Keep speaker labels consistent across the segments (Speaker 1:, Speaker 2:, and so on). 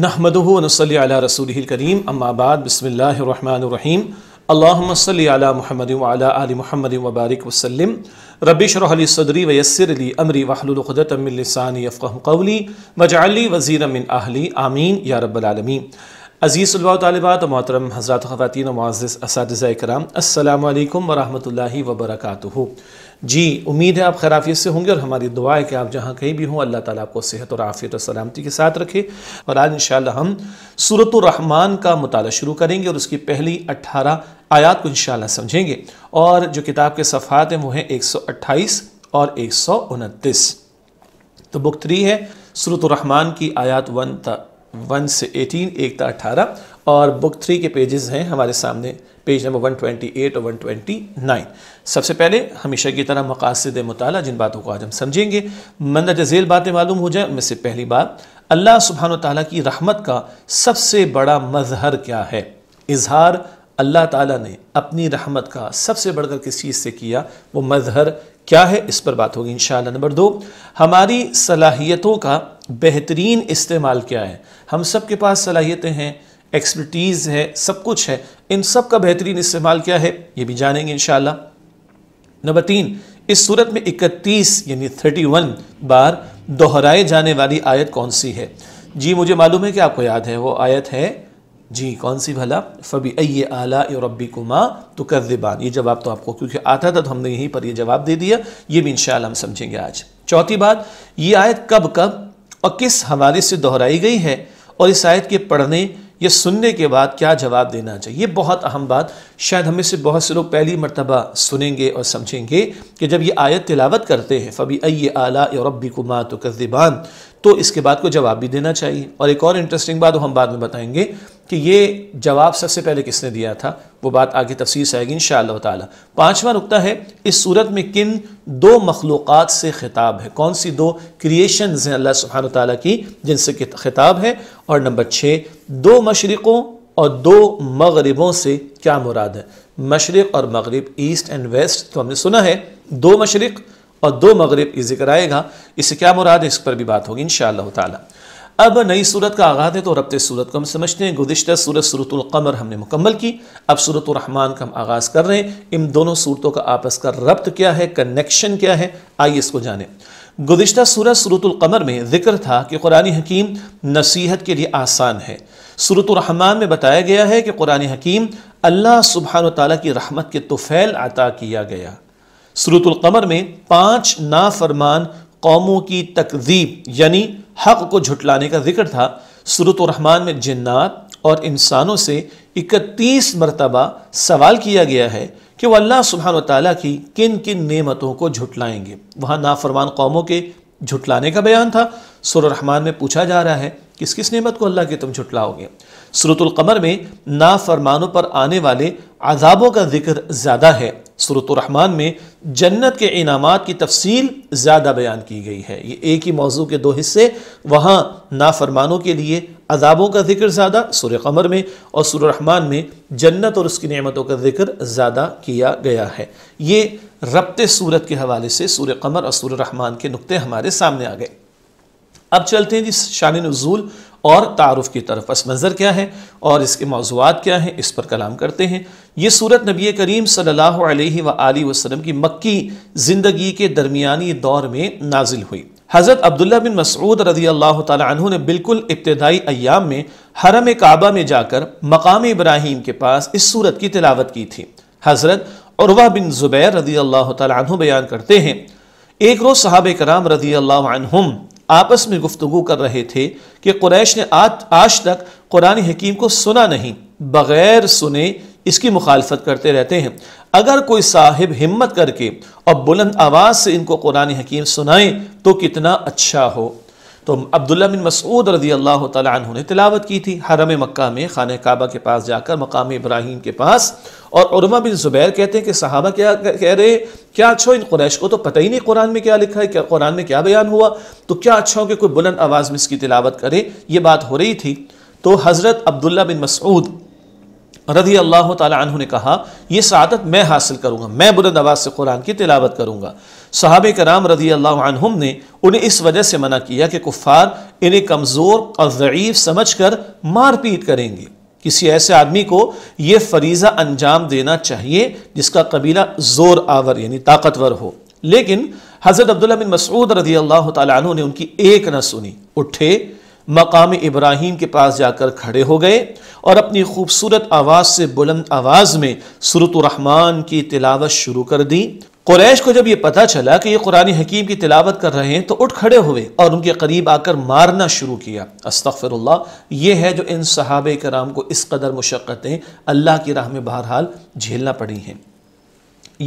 Speaker 1: नहमदनसली अला रसूल करीम अम्माबाद बसमीम अल्लामसली महमद अली महमद वबारक वसलम रबिशरली सदरी वयसरली अमरी वाहलुलखदतमिलसानी अफ़म कवली मजाली वज़ी मिन आहली आमीन या रबालमी अज़ीज़ तलबात मोहतरम हज़रत ख़वान मुआज़ इस कराम अल्लाम वरहमल वबरकू जी उम्मीद है आप खराफियत से होंगे और हमारी दुआ है कि आप जहाँ कहीं भी हों अल्लाह ताला आपको सेहत और आफियत और सलामती के साथ रखे और आज इन हम सूरत रहमान का मताल शुरू करेंगे और उसकी पहली अट्ठारह आयात को इन समझेंगे और जो किताब के सफ़ात हैं वो हैं एक सौ अट्ठाईस और एक सौ उनतीस तो बुक थ्री है सूरत रहमान की आयात वन था वन से एटीन एक था अट्ठारह और बुक थ्री के पेजेज़ हैं हमारे सामने पेज नंबर 128 और 129 सबसे पहले हमेशा की तरह मकासद मताल जिन बातों को आज हम समझेंगे मंदा जजील बातें मालूम हो जाए उनमें से पहली बात अल्लाह सुबहान तला की रहमत का सबसे बड़ा मजहर क्या है इजहार अल्लाह ताला ने अपनी रहमत का सबसे बढ़कर किस चीज़ से किया वो मजहर क्या है इस पर बात होगी इन नंबर दो हमारी सलाहियतों का बेहतरीन इस्तेमाल क्या है हम सब के पास सलाहियतें हैं एक्सपर्टीज़ है सब कुछ है इन सब का बेहतरीन इस्तेमाल क्या है ये भी जानेंगे इन नंबर तीन इस सूरत में इकतीस यानी थर्टी वन बार दोहराए जाने वाली आयत कौन सी है जी मुझे मालूम है कि आपको याद है वो आयत है जी कौन सी भला फ़बी अय आला रबी कुमा तो कर ये जवाब तो आपको क्योंकि आता था तो हमने यहीं पर ये जवाब दे दिया ये भी इनशाला हम समझेंगे आज चौथी बात ये आयत कब कब और किस हवाले से दोहराई गई है और इस आयत के पढ़ने ये सुनने के बाद क्या जवाब देना चाहिए ये बहुत अहम बात शायद हमें से बहुत से लोग पहली मरतबा सुनेंगे और समझेंगे कि जब ये आयत तिलावत करते हैं फ़बी अय आला रबी कुमात तो इसके बाद को जवाब भी देना चाहिए और एक और इंटरेस्टिंग बात हम बाद में बताएंगे कि ये जवाब सबसे पहले किसने दिया था वो बात आगे तफसीर से आएगी इन ताला पाँचवा नुकता है इस सूरत में किन दो मखलूक़ से ख़िताब है कौन सी दो क्रिएशन हैं अल्लाह सुबहान तला की जिनसे ख़िताब है और नंबर छः दो मशरक़ों और दो मगरबों से क्या मुराद है मशरक़ और मगरब ईस्ट एंड वेस्ट तो हमने सुना है दो मशरक़ और दो मगरब ये जिक्र आएगा इससे क्या मुराद है इस पर भी बात होगी इन ताला अब नई सूरत का आगाज़ है तो रबत सूरत को हम समझते हैं गुजशत सूरत सूरतुल्कमर हमने मुकम्मल की अब सूरत रहमान का हम आगाज़ कर रहे हैं इन दोनों सूरतों का आपस का रब्त क्या है कनेक्शन क्या है आइए इसको जाने गुजशत सूरत सूरतुल्कमर में जिक्र था कि कुरान हकीम नसीहत के लिए आसान है सूरतरहमान में बताया गया है कि कुरान हकीम अल्लाह सुबहान तला की रहमत के तुफ़ैल अता किया गया सूरतुल्कमर में पाँच नाफरमान कौमों की तकजीब यानी हक़ को झुटलाने का जिक्र था सूरत रहमान में जन्नात और इंसानों से इकतीस मरतबा सवाल किया गया है कि वह अल्लाह सुबहान ताली की किन किन नियमतों को झुटलाएंगे वहाँ नाफरमान कौमों के झुटलाने का बयान था सुर में पूछा जा रहा है किस किस नियमत को अल्लाह के तुम झुटलाओगे सूरतलकमर में नाफरमानों पर आने वाले अजाबों का जिक्र ज़्यादा है सूरतरहमान में जन्नत के इनामात की तफसील ज़्यादा बयान की गई है ये एक ही मौजू के दो हिस्से वहाँ नाफरमानों के लिए अजाबों का जिक्र ज़्यादा सुर कमर में और सुररहमान में जन्नत और उसकी नमतों का जिक्र ज़्यादा किया गया है ये रबत सूरत के हवाले से सूर कमर और रहमान के नुकते हमारे सामने आ गए अब चलते हैं जिस शान नज़ूल और तारफ़ की तरफ पस मंज़र क्या है और इसके मौजूद क्या हैं इस पर कलाम करते हैं ये सूरत नबी करीम सल्ला वसलम की मक्की ज़िंदगी के दरमिया दौर में नाजिल हुई हज़रत अब्दुल्ला बिन मसूद रजी अल्लाह तु ने बिल्कुल इब्तदाई अयाम में हरम काबा में जाकर मकाम इब्राहिम के पास इस सूरत की तिलावत की थी हज़रत उर्वा बिन ज़ुबैर रजी अल्लाह तु बयान करते हैं एक रोज़ साहब कराम रजी अल्लाम आपस में गुफ्तु कर रहे थे कि कुरैश ने आज तक कुरान हकीम को सुना नहीं बग़ैर सुने इसकी मुखालफत करते रहते हैं अगर कोई साहिब हिम्मत करके और बुलंद आवाज़ से इनको कुरान हकीम सुनाएं तो कितना अच्छा हो तो अब्दुल्ला बिन मसूद रजी अल्लाह तु ने तिलावत की थी हरम मक्का में खान काबा के पास जाकर मकाम इब्राहिम के पास और उर्मा बिन ज़ुबैर कहते हैं कि सहाबा क्या कह रहे क्या अच्छा इन कुरैश को तो पता ही नहीं कुरान में क्या लिखा है क्या कुरान में क्या बयान हुआ तो क्या अच्छा हो कि कोई बुलंद आवाज़ में इसकी तिलावत करे ये बात हो रही थी तो हज़रत अब्दुल्ला बिन मसूद रदी अल्लाह तु ने कहा यह सदत मैं हासिल करूँगा मैं बुलंद आवाज़ से कुरान की तिलावत करूँगा साहब कराम रदी अल्लाह ने उन्हें इस वजह से मना किया कि कुफ़ार इन्हें कमज़ोर और ज़ीफ़ समझ कर मारपीट करेंगे किसी ऐसे आदमी को ये फरीज़ा अंजाम देना चाहिए जिसका कबीला ज़ोर आवर यानी ताकतवर हो लेकिन हज़रत अब्दुल्ला बिन मसूद रदी अल्लाह तु ने उनकी एक न सुनी उठे मकाम इब्राहिम के पास जाकर खड़े हो गए और अपनी खूबसूरत आवाज़ से बुलंद आवाज़ में सुरत रहमान की तिलावत शुरू कर दी कुरैश को जब यह पता चला कि ये कुरानी हकीम की तिलावत कर रहे हैं तो उठ खड़े हुए और उनके करीब आकर मारना शुरू किया अस्तफर ये है जो इन सहाब कराम को इस कदर मशक्क़तें अल्लाह की राह में बहरहाल झेलना पड़ी हैं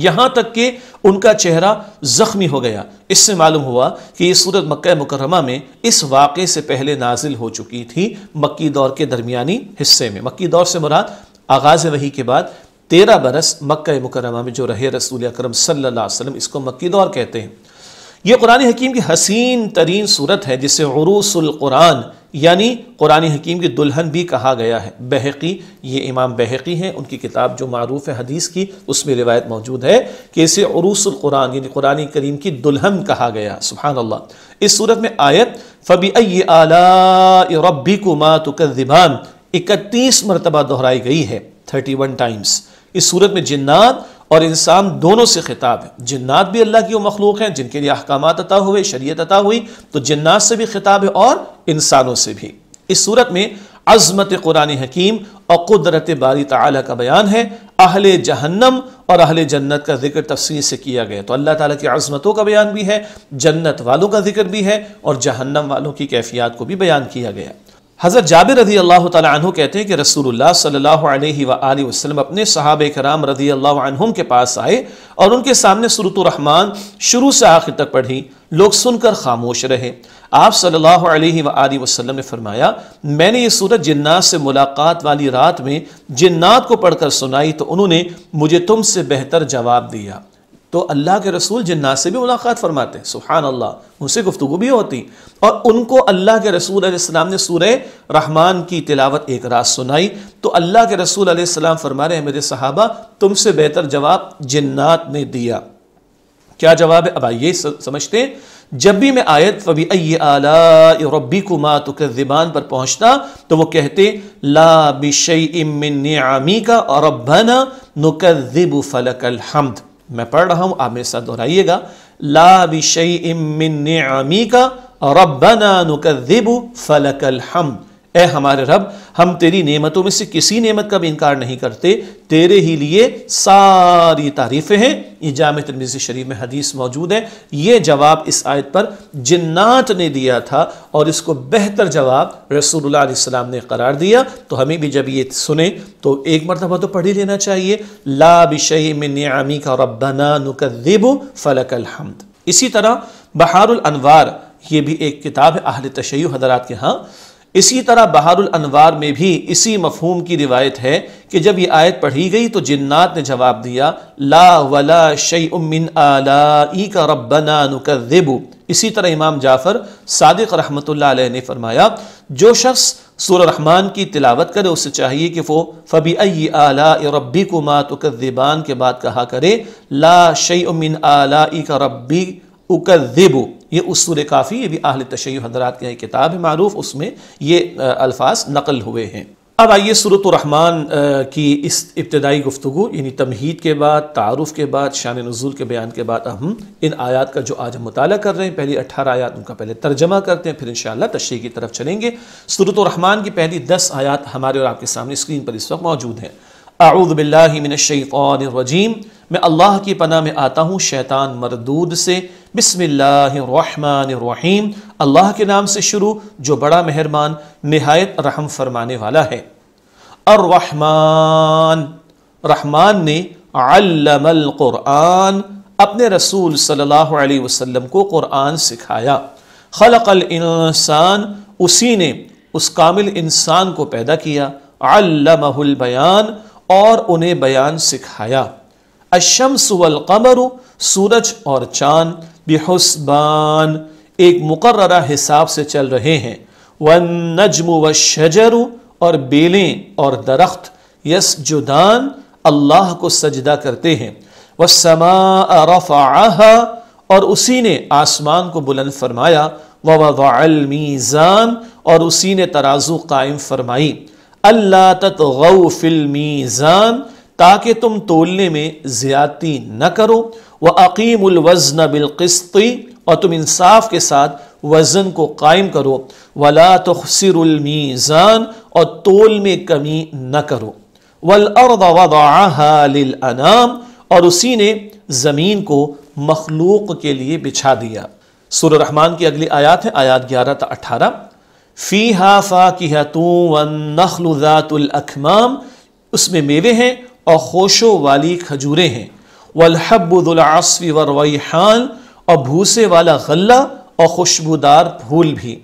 Speaker 1: यहां तक कि उनका चेहरा ज़ख्मी हो गया इससे मालूम हुआ कि यह सूरत मक् मुकरमा में इस वाक़े से पहले नाजिल हो चुकी थी मक्की दौर के दरमियानी हिस्से में मक्की दौर से मुराद आगाज़ वही के बाद तेरह बरस मक् मुकरमा में जो रहे रसूल अक्रम सल्लम इसको मक्की दौर कहते हैं ये कुरान हकीम की हसीन तरीन सूरत है जिसे कुरान यानी कुरानी हकीम की दुल्हन भी कहा गया है बहकी ये इमाम बहकी हैं उनकी किताब जो मरूफ़ है हदीस की उसमें रिवायत मौजूद है कि इसे कुरान यानी कुरानी करीम की दुल्हन कहा गया सुबहान अल्लाह इस सूरत में आयत फ़बी अला रबी कुमा तुकदिबान इकतीस मरतबा दोहराई गई है थर्टी वन टाइम्स इस सूरत में जिन्नात और इंसान दोनों से खिताब है जिन्नात भी अल्लाह की वो मखलूक हैं जिनके लिए अहकाम अता हुए शरीयत अता हुई तो जिन्नात से भी खिताब है और इंसानों से भी इस सूरत में अजमत कुरान हकीम और कुदरत बारी तला का बयान है अहल जहन्नम और अहल जन्नत का जिक्र तफसील से किया गया तो अल्लाह ताला की अजमतों का बयान भी है जन्नत वालों का जिक्र भी है और जहन्नम वालों की कैफियत को भी बयान किया गया हज़रत जाबिर रदी अल्लाह तु कहते हैं कि रसूलुल्लाह सल्लल्लाहु अलैहि वसल्लम अपने सहाब कराम रदी अल्लाह के पास आए और उनके सामने सुरत रहमान शुरू से आखिर तक पढ़ी लोग सुनकर खामोश रहे आप सल्लल्लाहु अलैहि वसल्लम ने फरमाया मैंने ये सूरत जिन्नात से मुलाकात वाली रात में जिन्नात को पढ़कर सुनाई तो उन्होंने मुझे तुमसे बेहतर जवाब दिया तो अल्लाह के रसूल जन्नात से भी मुलाकात फरमाते हैं सुबहान अल्लाह उनसे गुफ्तु भी होती और उनको अल्लाह के रसूल अलैहिस्सलाम ने सूर रहमान की तिलावत एक रात सुनाई तो अल्लाह के रसूल अलैहिस्सलाम फरमा रहे हैं मेरे सहाबा तुमसे बेहतर जवाब जन्नात ने दिया क्या जवाब है अब आइए समझते हैं जब भी मैं आयत फबी अय आला रबी को कुमा तो जबान पर पहुंचता तो वो कहते ला बिशई इमिन आमी का और रबना नुकब फलक हमद मैं पढ़ रहा हूं आप मेरे साथ दोहराइएगा ला बिशई इमिन का रबना नुकदिबु फलकल हम ए हमारे रब हम तेरी नेमतों में से किसी नेमत का भी इनकार नहीं करते तेरे ही लिए सारी तारीफ़ें हैं ये जाम तरमीज़ी शरीफ में हदीस मौजूद है ये जवाब इस आयत पर जन्नात ने दिया था और इसको बेहतर जवाब रसूलुल्लाह ने करार दिया तो हमें भी जब ये सुने तो एक मरतबा तो पढ़ ही लेना चाहिए ला में न्यामी का रबना नुकब फलक अलहमद इसी तरह बहारुल अनवार ये भी एक किताब है अहल तशय हजरात के यहाँ इसी तरह बहारुल अनवार में भी इसी मफहूम की रिवायत है कि जब यह आयत पढ़ी गई तो जिन्नात ने जवाब दिया ला वला शई उमिन आला का रबना नुकबू इसी तरह इमाम जाफ़र सादिक रहमत ने फरमाया जो शख्स सूर रहमान की तिलावत करे उसे चाहिए कि वो फ़बी अई आला रबी को मातुकबान के बाद कहा करे ला शई उमिन आला का रबी उकदेबो ये उसूल काफ़ी ये भी आहल तशै हजरात की किताब है मरूफ उसमें ये अल्फाज नकल हुए हैं अब आइए सूरत रहमान की इस इब्तदाई गुफ्तु यानी तमहीद के बाद तारफ़ के बाद शान नज़ुल के बयान के बाद हम इन आयात का जो आज हम मुताल कर रहे हैं पहली अट्ठारह आयात उनका पहले तर्जमा करते हैं फिर इन तशरी की तरफ चलेंगे सूरत रहमान की पहली दस आयात हमारे और आपके सामने स्क्रीन पर इस वक्त मौजूद हैं आऊदबिल्लिमिनशैफ़ानरजीम मैं अल्लाह की पना में आता हूँ शैतान मरदूद से बिसमीम अल्लाह के नाम से शुरू जो बड़ा मेहरबान नहायत रहम फरमाने वाला है और रहमान रहमान ने अल्लमल क़ुरान अपने रसूल सल्लल्लाहु अलैहि वसल्लम को क़ुरान सिखाया खलकल इंसान उसी ने उस कामिल इंसान को पैदा किया अल्लमहुल और उन्हें बयान सिखाया अशम्स वल कमर सूरज और चांद बेहसबान एक मुकर्रा हिसाब से चल रहे हैं व नजम व शजर और बेलें और दरख्त यस जुदान अल्लाह को सजदा करते हैं वह समा और उसी ने आसमान को बुलंद फरमाया व वमीज़ान और उसी ने तराजू कायम फरमाई अल्लाह ततगौ फिल मीज़ान ताकि तुम तोलने में ज़्यादती न करो व अकीम वज़न बिलकस्ती और तुम इंसाफ के साथ वज़न को कायम करो वला तखसरमीज़ान और तोल में कमी न करो वल और उसी ने ज़मीन को मखलूक के लिए बिछा दिया सुर रहमान की अगली आयात है आयात ग्यारह तथा अठारह फीहा हा फ़ाकिहतू व नखलज़ातुलखमाम उसमें मेवे हैं और खोशो वाली खजूरें हैं वलहब्बुलआसफ़ी व रवान और भूसे वाला गल्ला और खुशबूदार फूल भी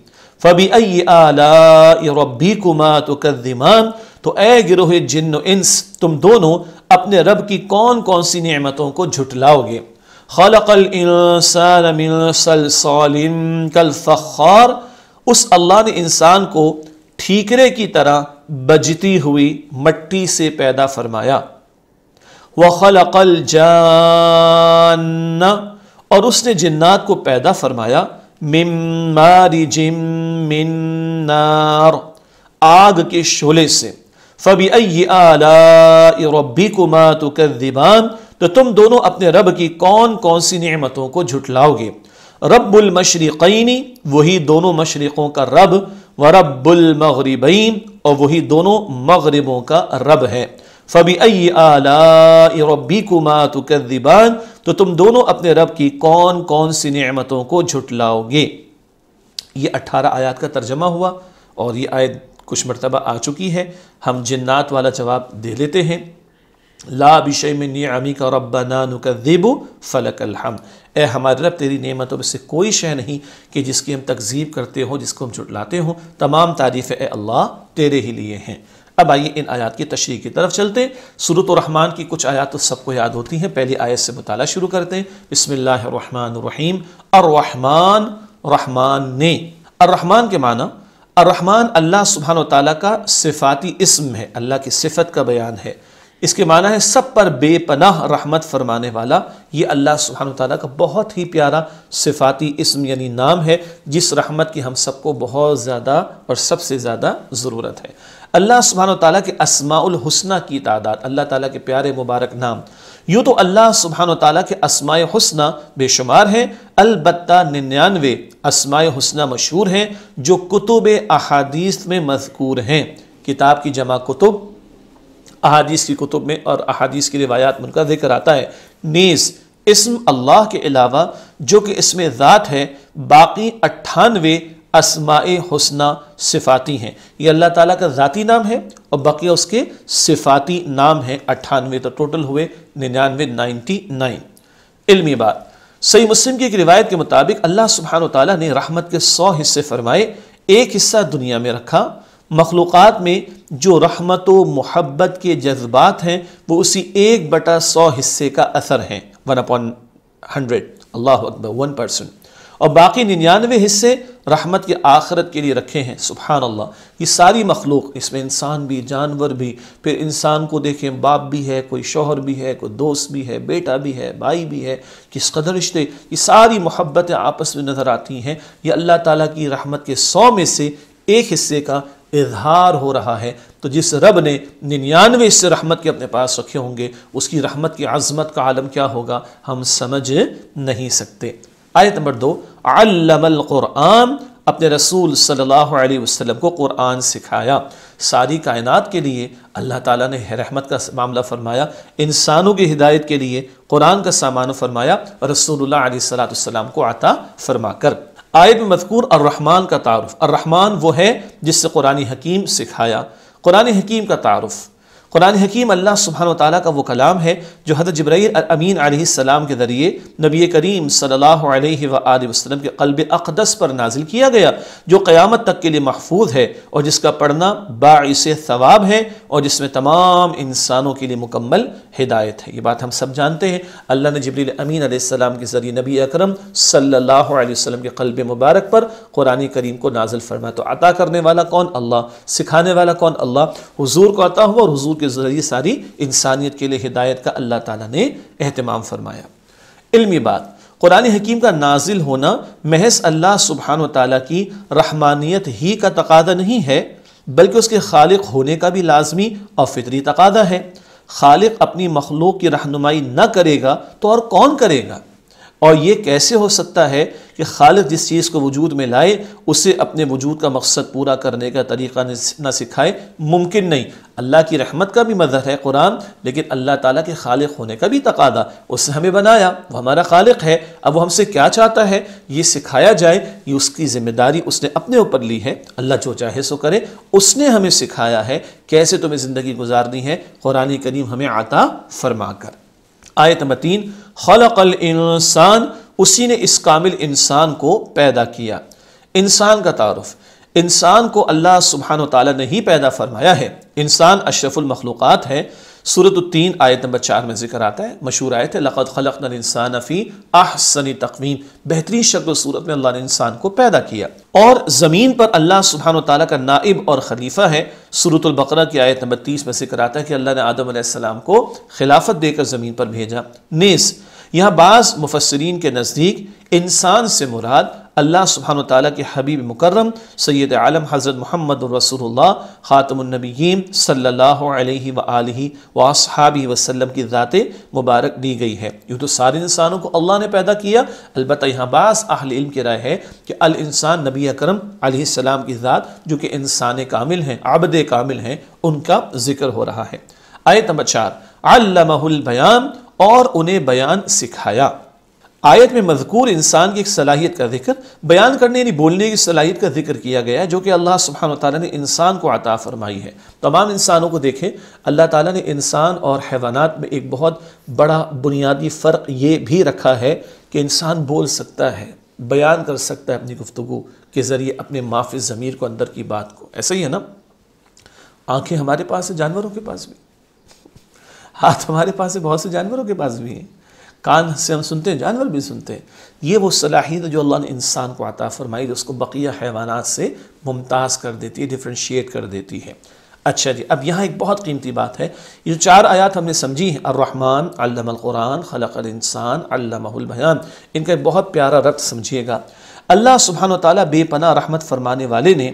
Speaker 1: फ़बी अला रबी कुमा तो कदमान तो ए गिरोह जिन इंस तुम दोनों अपने रब की कौन कौन सी नेमतों को झुटलाओगे खलकल सलिन कल फ़ार उस अल्लाह ने इंसान को ठीकरे की तरह बजती हुई मट्टी से पैदा फरमाया अकल जान और उसने जिन्नात को पैदा फरमाया मिमारी जिम मिन्नार आग के शोले से फबी रबी कुमा तो कर तो तुम दोनों अपने रब की कौन कौन सी नियमतों को झुटलाओगे रब्बुलमशरक़ैनी वही दोनों मशरक़ों का रब व रब्बुलमगरबीन और वही दोनों मगरबों का रब है फ़बी आलाबी कुमा तुकबान तो तुम दोनों अपने रब की कौन कौन सी नमतों को झुटलाओगे ये अट्ठारह आयात का तर्जमा हुआ और ये आयत कुछ मरतबा आ चुकी है हम जन्नात वाला जवाब दे लेते हैं ला बिशे में अमी का का नुकदिबु फ़लक अलहम ए हमारे रब तेरी नियमतों में से कोई शह नहीं कि जिसकी हम तकजीब करते हों जिसको हम जुटलाते हों तमाम तारीफ़ ए अल्लाह तेरे ही लिए हैं अब आइए इन आयात की तशरी की तरफ चलते सूरत रहमान की कुछ आयात तो सबको याद होती हैं पहली आयत से मुताला शुरू करते हैं बसमीम अर्रहमान रहमान ने अर्रहमान के माना अर्रहमान अल्लाह सुबहान तला का सिफाती इसम है अल्लाह की सिफत का बयान है इसके माना है सब पर बेपनाह रहमत फरमाने वाला ये अल्लाह सुबहान तला का बहुत ही प्यारा सिफाती इसम यानी नाम है जिस रहमत की हम सबको बहुत ज़्यादा और सबसे ज़्यादा ज़रूरत है अल्लाह सुबहान तला के असमाउल की तादाद अल्लाह ताली के प्यारे मुबारक नाम यूँ तो अल्लाह सुबहान तला के असमाय हसन बेशुमार हैं अलबत् निन्यानवे असमाय हसन मशहूर हैं जो कुतुब अहादीस में मजकूर हैं किताब की जमा कुतुब अहादीस की कुतुब में और अहादीस की रिवायात में उनका जिक्र आता है नीज़ इसम अल्लाह के अलावा जो कि इसमें ज़ात है बाकी अट्ठानवे असमाए हसना सिफाती हैं ये अल्लाह ताला का ज़ाती नाम है और बाकी उसके सिफाती नाम हैं अट्ठानवे तो टोटल हुए निन्यानवे नाइन्टी नाइन इलमी बात सही मुस्लिम की एक रिवायत के मुताबिक अल्लाह सुबहान ताली ने रहमत के सौ हिस्से फरमाए एक हिस्सा दुनिया में रखा मखलूक़ात में जो रहमत व महब्बत के जज्बात हैं वो उसी एक बटा सौ हिस्से का असर हैं वन अपॉन हंड्रेड अल्लाह अकबर वन परसेंट और बाकी निन्यानवे हिस्से रहमत के आखरत के लिए रखे हैं सुबहान अल्लाह ये सारी मखलूक इसमें इंसान भी जानवर भी फिर इंसान को देखें बाप भी है कोई शोहर भी है कोई दोस्त भी है बेटा भी है भाई भी है किस कदर रिश्ते ये सारी मोहब्बतें आपस में नज़र आती हैं ये अल्लाह ताला की रहमत के सौ में से एक हिस्से का इजहार हो रहा है तो जिस रब ने निन्यानवे इससे रहमत के अपने पास रखे होंगे उसकी रहमत की आज़मत का आलम क्या होगा हम समझ नहीं सकते आयत नंबर दो क़ुरआन अपने रसूल सल्लल्लाहु अलैहि वसल्लम को कुरान सिखाया सारी कायनात के लिए अल्लाह ताला ने रहमत का मामला फरमाया इंसानों की हिदायत के लिए कुरान का सामान फरमाया और रसूलुल्लाह अलैहि सलाम को आता फरमा कर आयत में मजकूर अर्रहमान का तारफ़ अर्रहमान वो है जिससे कुरानी हकीम सिखाया कुरानी हकीम का तारफ़ कुरान हकीम अल्लाह सुबहान ताली का वो कलाम है जो हजरत जब्राईल अमीन आसमाम के ज़रिए नबी करीम सल्ला वसलम के कल्ब अकदस पर नाजिल किया गया जो क़्यामत तक के लिए महफूज है और जिसका पढ़ना बास सवाब है और जिसमें तमाम इंसानों के लिए मुकम्मल हिदायत है ये बात हम सब जानते हैं अल्लाह ने जबरील अमीन आसमाम के ज़रिए नबी अक्रम सल्ला के कल्ब मुबारक पर कुरान करीम को नाजिल फरमाया तो अता करने वाला कौन अल्लाह सिखाने वाला कौन अल्लाह हजूर को अता हुआ और हजूर के ज़रिए सारी इंसानियत के लिए हिदायत का अल्लाह ताला ने अहतमाम फरमाया इल्मी बात कुरान हकीम का नाजिल होना महज अल्लाह सुबहान ताली की रहमानियत ही का तकादा नहीं है बल्कि उसके खालिक होने का भी लाजमी और फितरी तकादा है खालिक अपनी मखलूक की रहनुमाई न करेगा तो और कौन करेगा और ये कैसे हो सकता है कि खालिद जिस चीज़ को वजूद में लाए उसे अपने वजूद का मकसद पूरा करने का तरीका ना सिखाए मुमकिन नहीं अल्लाह की रहमत का भी मज़हर है कुरान लेकिन अल्लाह ताला के खालिक होने का भी तकादा उसने हमें बनाया वो हमारा खालिक है अब वो हमसे क्या चाहता है ये सिखाया जाए ये उसकी ज़िम्मेदारी उसने अपने ऊपर ली है अल्लाह जो चाहे सो करे उसने हमें सिखाया है कैसे तुम्हें ज़िंदगी गुजारनी है क़ुरानी करीम हमें आता फरमा कर आयत नंबर तीन कल इंसान उसी ने इस कामिल इंसान को पैदा किया इंसान का तारफ़ इंसान को अल्लाह सुबहान तला ने ही पैदा फरमाया है इंसान अशरफुलमखलूक़ात है सूरत तीन आयत नंबर चार में जिक्र आता है मशहूर आयत है लक़त खलक इंसान अफ़ी आहसनी तकवीन बेहतरीन शक्ल सूरत में अल्लाह ने इंसान को पैदा किया और ज़मीन पर अल्लाह सुबहान तला का नाइब और खलीफा है सूरतलबकरा की आयत नंबर तीस में जिक्र आता है कि अल्लाह ने आदम को खिलाफत देकर ज़मीन पर भेजा नेस यहाँ बाज़ मुफसरीन के नज़दीक इंसान से मुराद अल्लाह सुबहान तै के हबीब मुकर्रम सैद आलम हज़रत मोहम्मद रसूल सल्ला वसहाबी वसलम की ज़ात मुबारक दी गई है यूँ तो सारे इंसानों को अल्लाह ने पैदा किया अलबत् यहाँ बास अहल इल्म की राय है कि अलसान नबी अक्रम आसमाम की ज़ात जो कि इंसान कामिल हैं आबद कामिल हैं उनका जिक्र हो रहा है आयत नंबर चार अल्लाहुल बयान और उन्हें बयान सिखाया आयत में मजकूर इंसान की एक सलाहियत का जिक्र बयान करने यानी बोलने की सलाहियत का जिक्र किया गया है जो कि अल्लाह सुबहान ताली ने इंसान को अता फरमाई है तमाम इंसानों को देखें अल्लाह ताली ने इंसान और हैवानात में एक बहुत बड़ा बुनियादी फ़र्क ये भी रखा है कि इंसान बोल सकता है बयान कर सकता है अपनी गुफ्तु के ज़रिए अपने माफ़ ज़मीर को अंदर की बात को ऐसा ही है ना आँखें हमारे पास है जानवरों के पास भी हाथ हमारे पास है बहुत से जानवरों के पास भी हैं कान से हम सुनते हैं जानवर भी सुनते हैं ये वो सलाहियत जो अल्लाह ने इंसान को आता फरमाई जो उसको बकिया हैवानात से मुमताज़ कर देती है डिफ्रेंशिएट कर देती है अच्छा जी अब यहाँ एक बहुत कीमती बात है ये चार आयात हमने समझी हैं अर्रहमान अल्लामान खलक इंसान अल्लाहबयान इनका एक बहुत प्यारा रक्त समझिएगा अल्लाह सुबहान तला बेपना रहमत फरमाने वाले ने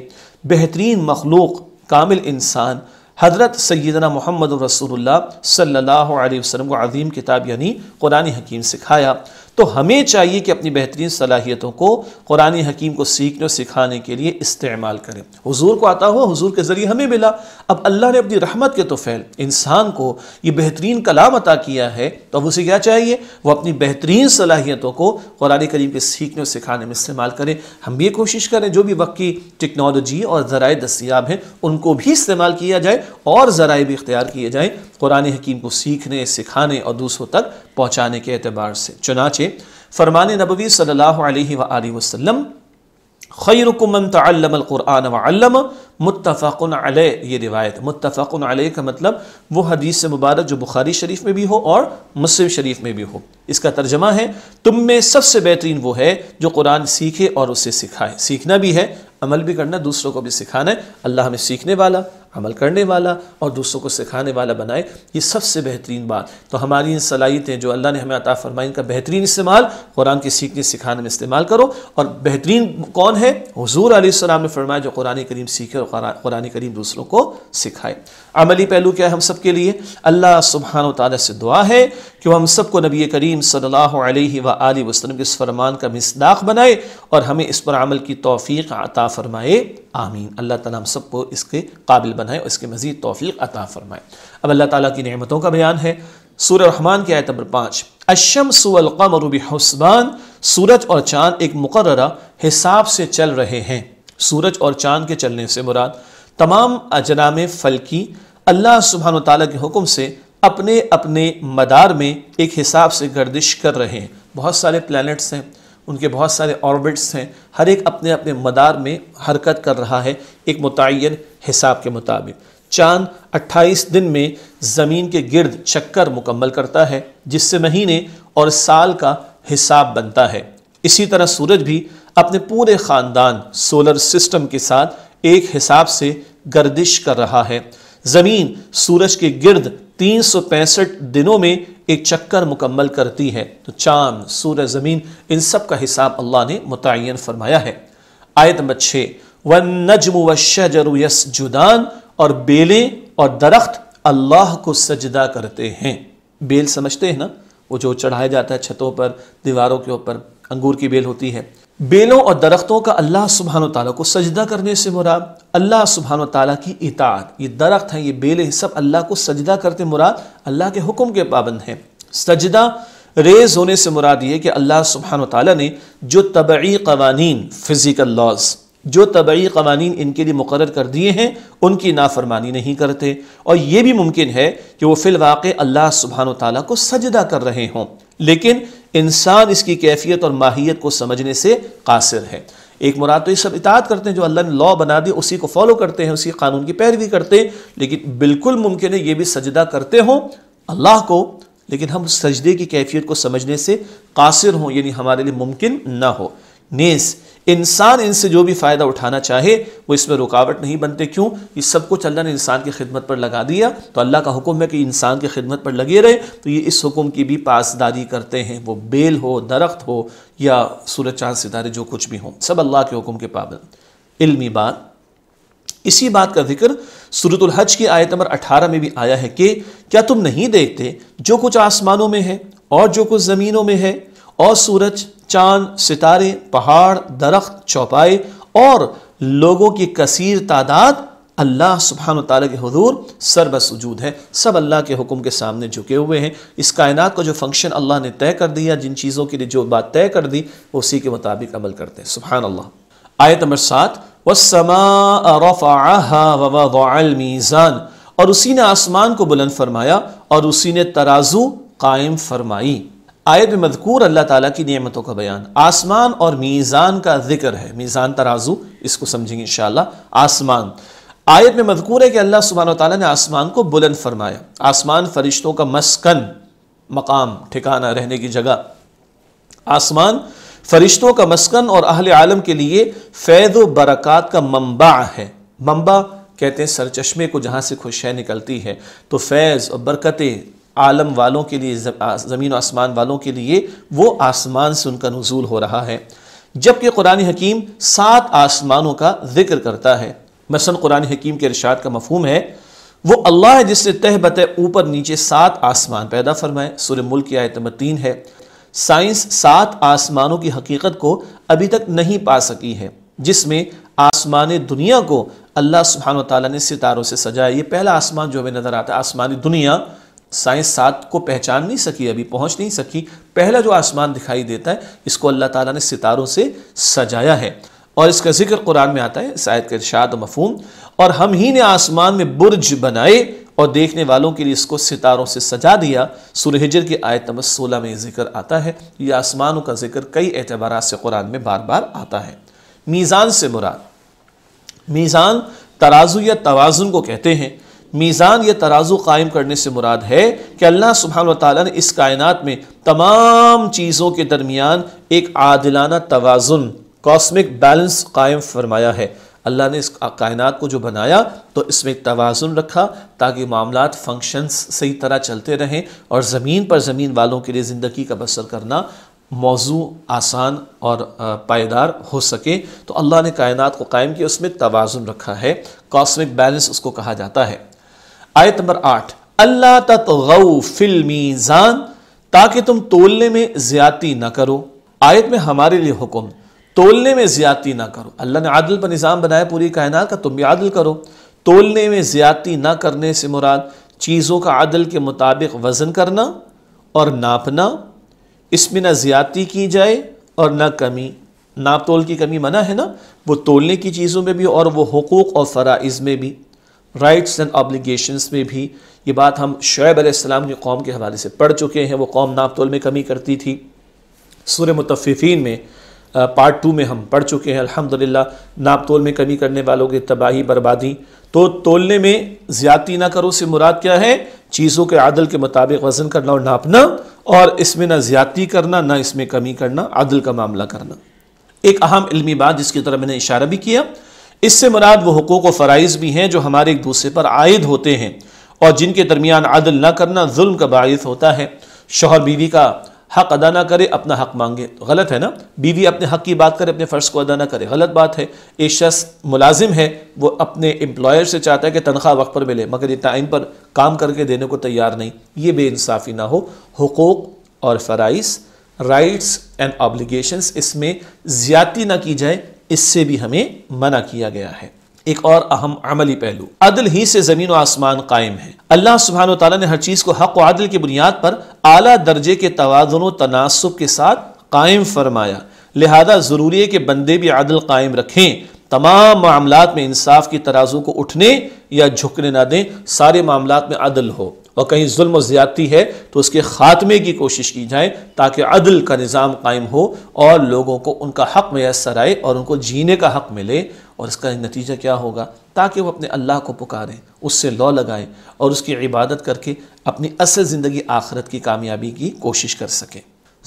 Speaker 1: बेहतरीन मखलूक कामिल इंसान हज़रत सैदना मोहम्मद रसूल सल्ला अलैहि को अजीम किताब यानी कुरानी हकीम सिखाया तो हमें चाहिए कि अपनी बेहतरीन सलाहियतों को कुरानी हकीम को सीखने और सिखाने के लिए इस्तेमाल करें हुजूर को आता हुआ हुजूर के ज़रिए हमें मिला अब अल्लाह ने अपनी रहमत के तोफ़ैल इंसान को ये बेहतरीन कलाम अता किया है तो अब उसे क्या चाहिए वह अपनी बेहतरीन सलाहियतों को कुरान करीम के सीखने और सिखाने में इस्तेमाल करें हम भी कोशिश करें जो भी वक्त की टेक्नोलॉजी और ज़रा दस्याब हैं उनको भी इस्तेमाल किया जाए और ज़रा भी इख्तियार किए जाएँ कुरान हकीम को सीखने सिखाने और दूसरों तक पहुँचाने के अतबार से चुनाचे फरमान नबवी सल्ला वसम खैरकुमन वम वल्लम अल ये रिवायत मुतफ़न का मतलब वो हदीस मुबारक जो बुखारी शरीफ में भी हो और मुस्लिम शरीफ में भी हो इसका तर्जमा है तुम में सबसे बेहतरीन वो है जो कुरान सीखे और उसे सिखाए सीखना भी है अमल भी करना दूसरों को भी सिखाना है अल्लाह हमें सीखने वाला अमल करने वाला और दूसरों को सिखाने वाला बनाए ये सबसे बेहतरीन बात तो हमारी इन सलाहियतें जो अल्लाह ने हमें अता फरमाई इनका बेहतरीन इस्तेमाल कुरान की सीखने सिखाने में इस्तेमाल करो और बेहतरीन कौन है हजूर आसमाम ने फरमाया जो कुरान करीम सीखे और कुरान करीम दूसरों को सिखाए अमली पहलू क्या है हम सब के लिए अल्लाह सुबहान तला से दुआ है कि वह हम सबको नबी करीम सल्ला वसलम के इस फरमान का मिसदाक बनाए और हमें इस पर अमल की तोफ़ी अता फरमाए आमीन अल्लाह ताला हम सबको इसके काबिल बनाए और इसके मज़ीद तोफ़ी अता फ़रमाए अब अल्लाह ताला की नेमतों का बयान है सूर रहमान की आयत नंबर पाँच अशम सुलकमरबी हसबान सूरज और चाँद एक मुकर हिसाब से चल रहे हैं सूरज और चाँद के चलने से मुराद तमाम अजनाम फलकी अल्लाह सुबहान ताली के हुक्म से अपने अपने मदार में एक हिसाब से गर्दिश कर रहे हैं बहुत सारे प्लानट्स हैं उनके बहुत सारे ऑर्बिट्स हैं हर एक अपने अपने मदार में हरकत कर रहा है एक मुतन हिसाब के मुताबिक चांद 28 दिन में ज़मीन के गिर्द चक्कर मुकम्मल करता है जिससे महीने और साल का हिसाब बनता है इसी तरह सूरज भी अपने पूरे ख़ानदान सोलर सिस्टम के साथ एक हिसाब से गर्दिश कर रहा है ज़मीन सूरज के गिर्द तीन दिनों में एक चक्कर मुकम्मल करती है तो चांद सूर्य ज़मीन इन सब का हिसाब अल्लाह ने मुतन फरमाया है आयत नंबर छः व नजम व शजर जुदान और बेलें और दरख्त अल्लाह को सजदा करते हैं बेल समझते हैं ना वो जो चढ़ाया जाता है छतों पर दीवारों के ऊपर अंगूर की बेल होती है बेलों और दरख्तों का अल्लाह सुबहान तला को सजदा करने से मुराद अल्लाह सुबहान तला की इतात ये दरख्त हैं ये बेलें सब अल्लाह को सजदा करते मुराद अल्लाह के हुक्म के पाबंद हैं सजदा रेज होने से मुराद ये कि अल्लाह सुबहान ताली ने जो तबी कवानीन फ़िज़िकल लॉज जो तबी कवानीन इनके लिए मुकर कर दिए हैं उनकी नाफरमानी नहीं करते और ये भी मुमकिन है कि वो फिलवाक़ अल्लाह सुबहान तला को सजदा कर रहे हों लेकिन इंसान इसकी कैफियत और माहियत को समझने से कासिर है एक मुराद तो ये सब इतात करते हैं जो अल्लाह ने लॉ बना दी उसी को फॉलो करते हैं उसी कानून की पैरवी करते हैं लेकिन बिल्कुल मुमकिन है ये भी सजदा करते हों अल्लाह को लेकिन हम सजदे की कैफियत को समझने से कासिर हों यानी हमारे लिए मुमकिन ना हो नेस इंसान इनसे जो भी फ़ायदा उठाना चाहे वो इसमें रुकावट नहीं बनते क्यों ये सब कुछ अल्लाह ने इंसान की खिदमत पर लगा दिया तो अल्लाह का हुक्म है कि इंसान की खिदमत पर लगे रहे तो ये इस हुक्म की भी पासदारी करते हैं वो बेल हो दरख्त हो या सूरज चाँद सितारे जो कुछ भी हों सब अल्लाह के हुक्म के पाबंद इल्मी बात इसी बात का जिक्र सूरतुल हज की आयत नंबर 18 में भी आया है कि क्या तुम नहीं देखते जो कुछ आसमानों में है और जो कुछ ज़मीनों में है और सूरज चांद सितारे पहाड़ दरख्त चौपाए और लोगों की कसीर तादाद अल्लाह सुबहान ताली के हजूर सरबसूजूद है सब अल्लाह के हुक्म के सामने झुके हुए हैं इस कायनात का जो फंक्शन अल्लाह ने तय कर दिया जिन चीज़ों के लिए जो बात तय कर दी वो उसी के मुताबिक अमल करते हैं सुबहान अल्लाह आयत नंबर सात वसमाज़ान और उसी ने आसमान को बुलंद फरमाया और उसी ने तराजू कायम फरमाई আয়াত মে যিকুর আল্লাহ তাআলা কি নিয়ামত কা বায়ান আসমান অর মীযান কা যিকর হ্যায় মীযান तराযু ইসকো সমঝیں ইনশাআল্লাহ আসমান আয়াত মে যিকুর হ্যায় কে আল্লাহ সুবহান ওয়া তাআলা নে আসমান কো বুলন ফর มายা আসমান ফরিষ্টোঁ কা মাসকান মাকাম ঠিকানা rehne ki jagah আসমান ফরিষ্টোঁ কা মাসকান অর আহলে আলম কে লিয়ে ফায়য ও বরকাত কা মম্বআ হ্যায় মম্বআ কহতে সরচশ্মে কো জহা সে খুশহ্যায় نکلতি হ্যায় তো ফায়য অর বরকতیں आलम वालों के लिए ज़मीन आसमान वालों के लिए वो आसमान से उनका नजूल हो रहा है जबकि कुरान हकीम सात आसमानों का जिक्र करता है मसन कुरान हकीम के इरशाद का मफहम है वो अल्लाह है जिसने तह बतः ऊपर नीचे सात आसमान पैदा फरमाए सुर मुल्क की आयत तीन है साइंस सात आसमानों की हकीकत को अभी तक नहीं पा सकी है जिसमें आसमान दुनिया को अल्लाह सुबहान तला ने सितारों से सजाया ये पहला आसमान जो हमें नज़र आता है आसमानी दुनिया साइंस सात को पहचान नहीं सकी अभी पहुंच नहीं सकी पहला जो आसमान दिखाई देता है इसको अल्लाह ताला ने सितारों से सजाया है और इसका जिक्र कुरान में आता है शायद का इर्शाद मफहम और हम ही ने आसमान में बुर्ज बनाए और देखने वालों के लिए इसको सितारों से सजा दिया सुरहिजर की आयत नंबर सोलह में जिक्र आता है ये आसमानों का जिक्र कई एतबार से कुरान में बार बार आता है मीज़ान से मुराद मीज़ान तराजू या तोज़ुन को कहते हैं मीज़ान ये तराजू कायम करने से मुराद है कि अल्लाह सुबहान ताली ने इस कायनात में तमाम चीज़ों के दरमियान एक आदिलाना तोज़ुन कॉस्मिक बैलेंस कायम फरमाया है अल्लाह ने इस कायनात को जो बनाया तो इसमें तोज़ुन रखा ताकि मामला फंक्शंस सही तरह चलते रहें और ज़मीन पर ज़मीन वालों के लिए ज़िंदगी का बसर करना मौजू आसान और पायदार हो सके तो अल्लाह ने कायनात को कायम किया उसमें तोज़ुन रखा है कॉस्मिक बैलेंस उसको कहा जाता है आयत नंबर आठ अल्लाह ततगऊ फिल मीज़ान ताकि तुम तोलने में ज़्यादती ना करो आयत में हमारे लिए हुक्म तोलने में ज्याती ना करो अल्लाह ने आदल पर निज़ाम बनाया पूरी कायनात का तुम भी आदल करो तोलने में ज़्यादती ना करने से मुराद चीज़ों का आदल के मुताबिक वज़न करना और नापना इसमें ना ज़्यादती की जाए और ना कमी नाप तोल की कमी मना है ना वो तोलने की चीज़ों में भी और वो हकूक़ और फ़राइज़ में भी राइट्स एंड ऑब्लिगेशंस में भी ये बात हम शुएब अलैहिस्सलाम की कौम के हवाले से पढ़ चुके हैं वो कौम नापतोल में कमी करती थी सूर मुतफ़ीन में पार्ट टू में हम पढ़ चुके हैं अल्हम्दुलिल्लाह नापतोल में कमी करने वालों की तबाही बर्बादी तो तोलने में ज़्यादती ना करो से मुराद क्या है चीज़ों के आदल के मुताबिक वज़न करना और नापना और इसमें ना ज़्यादती करना ना इसमें कमी करना आदल का मामला करना एक अहम इलमी बात जिसकी तरह मैंने इशारा भी किया इससे मुराद वह हकूक़ व फ़राइज़ भी हैं जो हमारे एक दूसरे पर आयद होते हैं और जिनके दरमियान आदल ना करना जुल्म का बायस होता है शोहर बीवी का हक अदा ना करे अपना हक मांगे तो गलत है ना बीवी अपने हक की बात करे अपने फ़र्ज़ को अदा ना करे गलत बात है एक शख्स मुलाजिम है वो अपने एम्प्लॉयर से चाहता है कि तनख्वाह वक्त पर मिले मगर ये टाइम पर काम करके देने को तैयार नहीं ये बेानसाफ़ी ना हो हकूक़ और फ़राइज़ राइट्स एंड ऑब्लिगेशन इसमें ज़्यादती ना की जाए इससे भी हमें मना किया गया है एक और अहम अमली पहलू अदल ही से जमीन व आसमान कायम है अल्लाह सुबहान तला ने हर चीज़ को हक वदल की बुनियाद पर आला दर्जे के व तनासब के साथ कायम फरमाया लिहाजा ज़रूरी है कि बंदे भी अदल कायम रखें तमाम मामला में इंसाफ की तराजों को उठने या झुकने ना दें सारे मामला में अदल हो और कहीं जुल्म ज़्यादती है तो उसके ख़ात्मे की कोशिश की जाए ताकि अदल का निज़ाम कायम हो और लोगों को उनका हक मैसर आए और उनको जीने का हक मिले और इसका नतीजा क्या होगा ताकि वो अपने अल्लाह को पुकारें उससे लॉ लगाएं और उसकी इबादत करके अपनी असल ज़िंदगी आखरत की कामयाबी की कोशिश कर सकें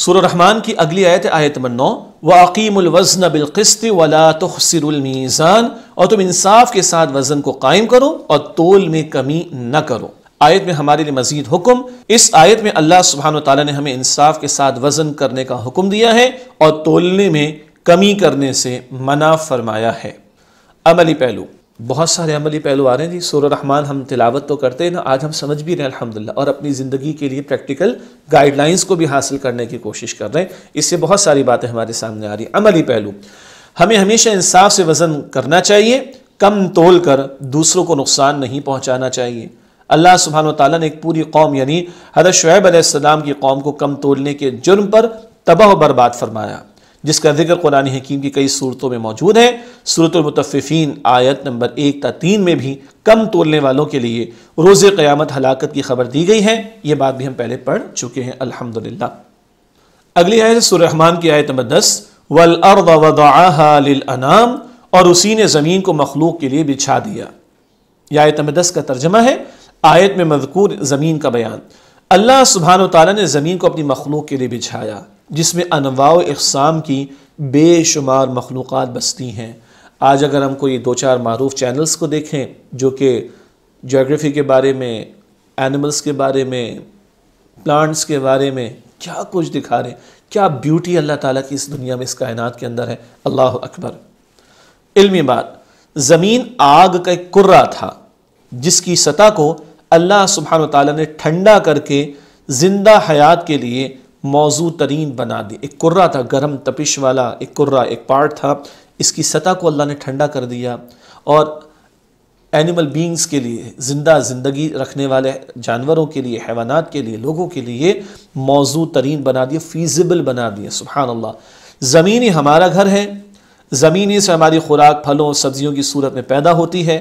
Speaker 1: सुर रहमान की अगली आयत आयत नंबर नौ व अकीमवज़न बिलकस्त वला तखसरमीज़ान और तुम इंसाफ के साथ वज़न को कायम करो और तोल में कमी न करो आयत में हमारे लिए मजीद हुक्म इस आयत में अल्लाह सुबहान तला ने हमें इंसाफ के साथ वजन करने का हुक्म दिया है और तोलने में कमी करने से मना फरमाया है अमली पहलू बहुत सारे अमली पहलू आ रहे हैं जी सूर रहमान हम तिलावत तो करते हैं ना आज हम समझ भी रहे हैं अलहमदिल्ला और अपनी ज़िंदगी के लिए प्रैक्टिकल गाइडलाइंस को भी हासिल करने की कोशिश कर रहे हैं इससे बहुत सारी बातें हमारे सामने आ रही हैं अमली पहलू हमें हमेशा इंसाफ से वज़न करना चाहिए कम तोल कर दूसरों को नुकसान नहीं पहुँचाना चाहिए अल्लाह सुबहान तला ने एक पूरी कौम यानी हजरत शुएब आसमाम की कौम को कम तोलने के जुर्म पर तबाह बर्बाद फरमाया जिसका जिक्र कुरानी हकीम की कई सूरतों में मौजूद है सूरतमतफ़ीन आयत नंबर एक ता तीन में भी कम तोलने वालों के लिए रोज़ क़्यामत हलाकत की खबर दी गई है ये बात भी हम पहले पढ़ चुके हैं अल्हम्दुलिल्लाह अगली आयत सुरहमान की आयत नंबर दस वल अर्द और उसी ने ज़मीन को मखलूक के लिए बिछा दिया यह आयत नंबर दस का तर्जमा है आयत में मजकूर ज़मीन का बयान अल्लाह सुबहान ताली ने ज़मीन को अपनी मखलूक के लिए बिछाया जिसमें अनवा अकसाम की बेशुमार मखलूक बसती हैं आज अगर हम कोई दो चार मरूफ चैनल्स को देखें जो कि जोग्राफ़ी के बारे में एनिमल्स के बारे में प्लांट्स के बारे में क्या कुछ दिखा रहे हैं क्या ब्यूटी अल्लाह ताला की इस दुनिया में इस कायनात के अंदर है अल्लाह अकबर इल्मी बात ज़मीन आग का एक कुर्रा था जिसकी सतह को अल्लाह सुबहान ताली ने ठंडा करके ज़िंदा हयात के लिए मौजू तरीन बना दी एक कुर्रा था गर्म तपिश वाला एक कुर्रा एक पार्ट था इसकी सतह को अल्लाह ने ठंडा कर दिया और एनिमल बींग्स के लिए ज़िंदा ज़िंदगी रखने वाले जानवरों के लिए हैवानात के लिए लोगों के लिए मौजू तरीन बना दिया फीजिबल बना दिया सुबहान अल्लाह ज़मीन ही हमारा घर है ज़मीन ही से हमारी खुराक फलों सब्जियों की सूरत में पैदा होती है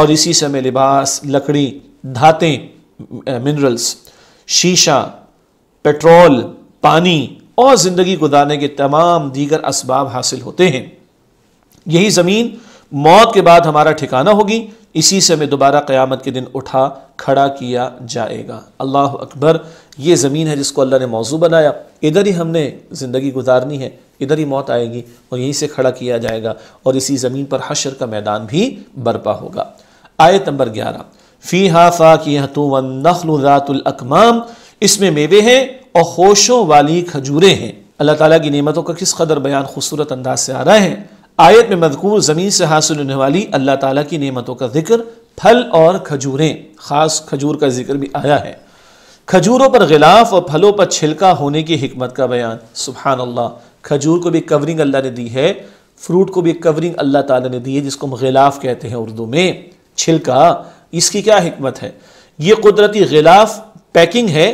Speaker 1: और इसी से हमें लिबास लकड़ी धातें मिनरल्स शीशा पेट्रोल पानी और ज़िंदगी गुजारने के तमाम दीगर इसबाब हासिल होते हैं यही ज़मीन मौत के बाद हमारा ठिकाना होगी इसी से हमें दोबारा क्यामत के दिन उठा खड़ा किया जाएगा अल्लाह अकबर ये ज़मीन है जिसको अल्लाह ने मौजू बनाया इधर ही हमने ज़िंदगी गुजारनी है इधर ही मौत आएगी और यहीं से खड़ा किया जाएगा और इसी ज़मीन पर हशर का मैदान भी बर्पा होगा आयत नंबर ग्यारह फ़ी हाफा की हतु व इसमें मेवे हैं और होशों वाली खजूरें हैं अल्लाह ताला की नेमतों का किस कदर बयान खूबसूरत अंदाज से आ रहा है आयत में मजकूर ज़मीन से हासिल होने वाली अल्लाह ताला की नेमतों का जिक्र फल और खजूरें ख़ास खजूर का जिक्र भी आया है खजूरों पर गिलाफ और फलों पर छिलका होने की हमत का बयान सुबहान अल्लाह खजूर को भी कवरिंग अल्लाह ने दी है फ्रूट को भी कवरिंग अल्लाह ताला ने दी है जिसको हम गिलाफ कहते हैं उर्दू में छिलका इसकी क्या हमत है ये कुदरती गिलाफ पैकिंग है